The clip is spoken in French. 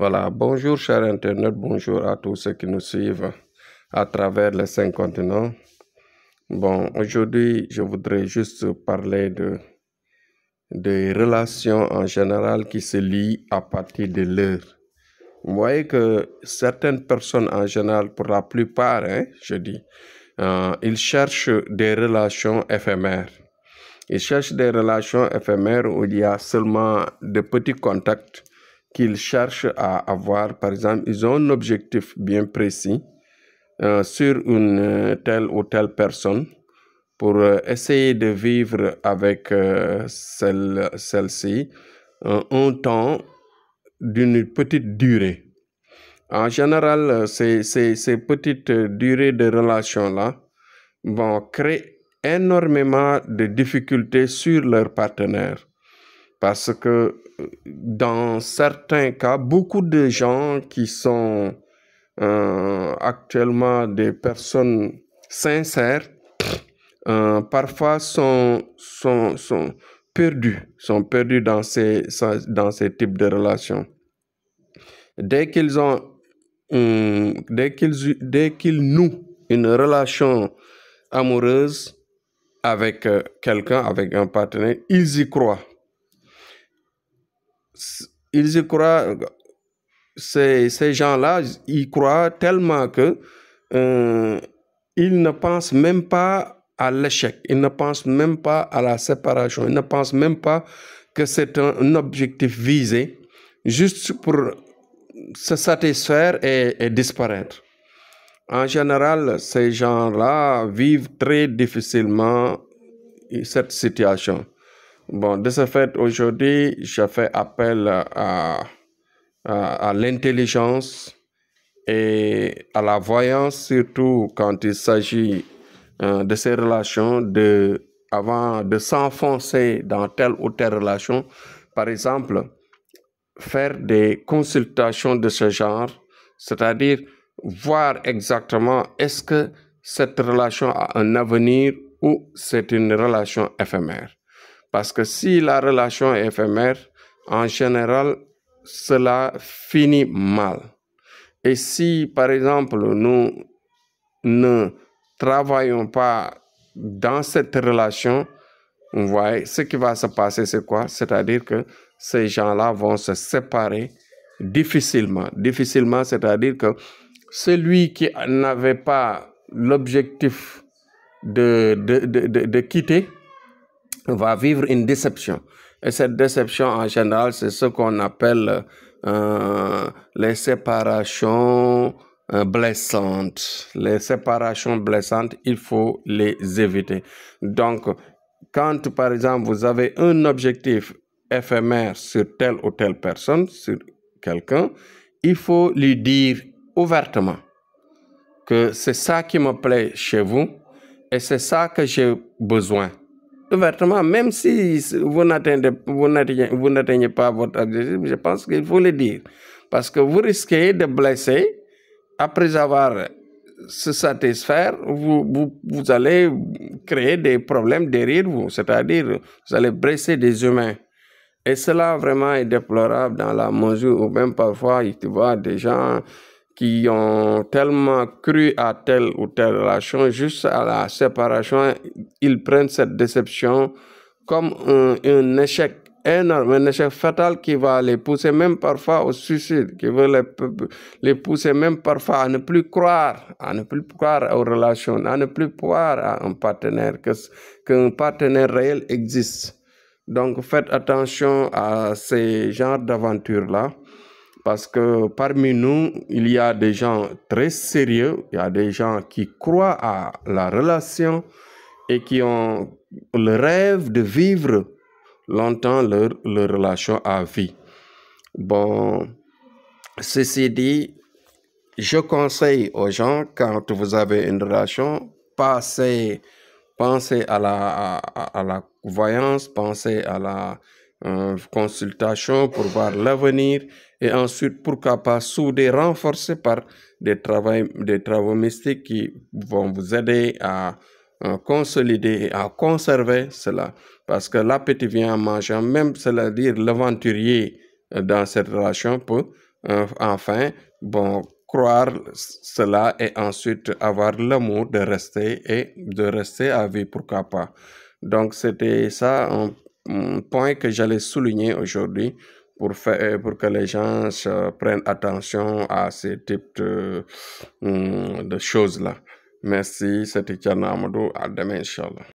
Voilà, bonjour chers internautes, bonjour à tous ceux qui nous suivent à travers les cinq continents. Bon, aujourd'hui, je voudrais juste parler de des relations en général qui se lient à partir de l'heure. Vous voyez que certaines personnes en général, pour la plupart, hein, je dis, euh, ils cherchent des relations éphémères. Ils cherchent des relations éphémères où il y a seulement de petits contacts qu'ils cherchent à avoir. Par exemple, ils ont un objectif bien précis euh, sur une euh, telle ou telle personne pour euh, essayer de vivre avec celle, ci un temps d'une petite durée. En général, ces, ces, petites durées de relations là vont créer énormément de difficultés sur leur partenaire parce que dans certains cas, beaucoup de gens qui sont euh, actuellement des personnes sincères, euh, parfois sont, sont, perdus, sont perdus dans ces, dans ces types de relations. Dès qu'ils ont, hum, dès qu'ils, dès qu'ils nouent une relation amoureuse avec euh, quelqu'un, avec un partenaire, ils y croient ils y croient, ces, ces gens-là, ils croient tellement que euh, ils ne pensent même pas à l'échec, ils ne pensent même pas à la séparation, ils ne pensent même pas que c'est un, objectif visé, juste pour se satisfaire et disparaître. En général, ces gens-là vivent très difficilement cette situation. Bon, de ce fait, aujourd'hui, je fais appel à, à, l'intelligence et à la voyance, surtout quand il s'agit euh, de ces relations, de, avant de s'enfoncer dans telle ou telle relation. Par exemple, faire des consultations de ce genre, c'est-à-dire voir exactement est-ce que cette relation a un avenir ou c'est une relation éphémère. Parce que si la relation est éphémère, en général, cela finit mal. Et si, par exemple, nous ne travaillons pas dans cette relation, vous voyez, ce qui va se passer, c'est quoi C'est-à-dire que ces gens-là vont se séparer difficilement. Difficilement, c'est-à-dire que celui qui n'avait pas l'objectif de de, de, de, de, quitter, va vivre une déception. Et cette déception, en général, c'est ce qu'on appelle euh, les séparations euh, blessantes. Les séparations blessantes, il faut les éviter. Donc, quand, par exemple, vous avez un objectif éphémère sur telle ou telle personne, sur quelqu'un, il faut lui dire ouvertement que c'est ça qui me plaît chez vous et c'est ça que j'ai besoin ouvertement, même si vous n'atteignez, vous, n'atteignez, pas votre objectif, je pense qu'il faut le dire. Parce que vous risquez de blesser après avoir se satisfaire, vous, vous, allez créer des problèmes derrière vous, c'est-à-dire vous allez blesser des humains. Et cela vraiment est déplorable dans la mesure où même parfois tu vois des gens qui ont tellement cru à telle ou telle relation, juste à la séparation, ils prennent cette déception comme un, échec énorme, un échec fatal qui va les pousser même parfois au suicide, qui va les, pousser même parfois à ne plus croire, à ne plus croire aux relations, à ne plus croire à un partenaire, que, qu'un partenaire réel existe. Donc faites attention à ces genres d'aventures-là, parce que parmi nous, il y a des gens très sérieux, il y a des gens qui croient à la relation, et qui ont le rêve de vivre longtemps leur, leur relation à vie. Bon, ceci dit, je conseille aux gens, quand vous avez une relation, passez, pensez à la, à, la voyance, pensez à la euh, consultation pour voir l'avenir et ensuite, pourquoi pas, souder, renforcer par des, travaux, des travaux mystiques qui vont vous aider à euh, consolider et à conserver cela. Parce que l'appétit vient en mangeant, même cela à dire l'aventurier euh, dans cette relation peut euh, enfin bon, croire cela et ensuite avoir l'amour de rester et de rester à vie, pourquoi pas. Donc c'était ça un, point que j'allais souligner aujourd'hui pour, faire, pour que les gens prennent attention à ce type de choses-là. merci c'était Thierno Amadou à demain inchallah